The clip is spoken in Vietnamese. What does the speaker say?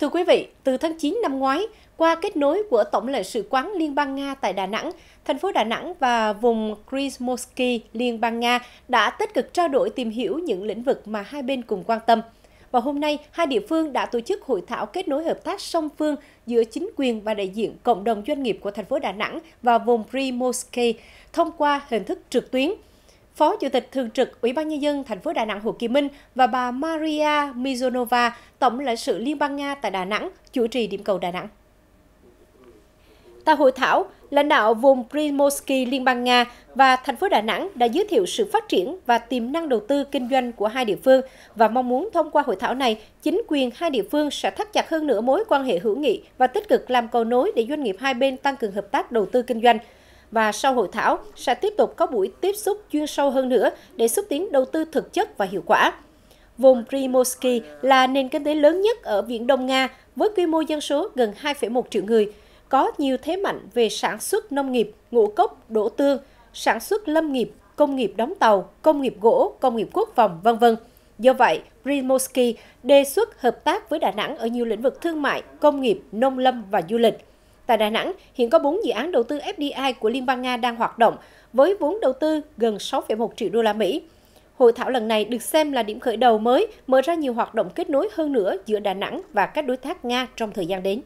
Thưa quý vị, từ tháng 9 năm ngoái, qua kết nối của Tổng lãnh sự quán Liên bang Nga tại Đà Nẵng, thành phố Đà Nẵng và vùng Krasnoyarsk Liên bang Nga đã tích cực trao đổi tìm hiểu những lĩnh vực mà hai bên cùng quan tâm. Và hôm nay, hai địa phương đã tổ chức hội thảo kết nối hợp tác song phương giữa chính quyền và đại diện cộng đồng doanh nghiệp của thành phố Đà Nẵng và vùng Primorske thông qua hình thức trực tuyến – Phó Chủ tịch Thường trực Ủy ban Nhân dân thành phố Đà Nẵng Hồ Kỳ Minh và bà Maria Mizonova, Tổng lãnh sự Liên bang Nga tại Đà Nẵng, chủ trì điểm cầu Đà Nẵng. Tại hội thảo, lãnh đạo vùng Primorsky Liên bang Nga và thành phố Đà Nẵng đã giới thiệu sự phát triển và tiềm năng đầu tư kinh doanh của hai địa phương và mong muốn thông qua hội thảo này, chính quyền hai địa phương sẽ thắt chặt hơn nữa mối quan hệ hữu nghị và tích cực làm cầu nối để doanh nghiệp hai bên tăng cường hợp tác đầu tư kinh doanh – và sau hội thảo sẽ tiếp tục có buổi tiếp xúc chuyên sâu hơn nữa để xúc tiến đầu tư thực chất và hiệu quả. Vùng Primorsky là nền kinh tế lớn nhất ở Viễn Đông Nga với quy mô dân số gần 2,1 triệu người, có nhiều thế mạnh về sản xuất nông nghiệp, ngũ cốc, đổ tương, sản xuất lâm nghiệp, công nghiệp đóng tàu, công nghiệp gỗ, công nghiệp quốc phòng, vân vân. Do vậy, Primorsky đề xuất hợp tác với Đà Nẵng ở nhiều lĩnh vực thương mại, công nghiệp, nông lâm và du lịch. Tại Đà Nẵng, hiện có 4 dự án đầu tư FDI của Liên bang Nga đang hoạt động với vốn đầu tư gần 6,1 triệu đô la Mỹ. Hội thảo lần này được xem là điểm khởi đầu mới, mở ra nhiều hoạt động kết nối hơn nữa giữa Đà Nẵng và các đối tác Nga trong thời gian đến.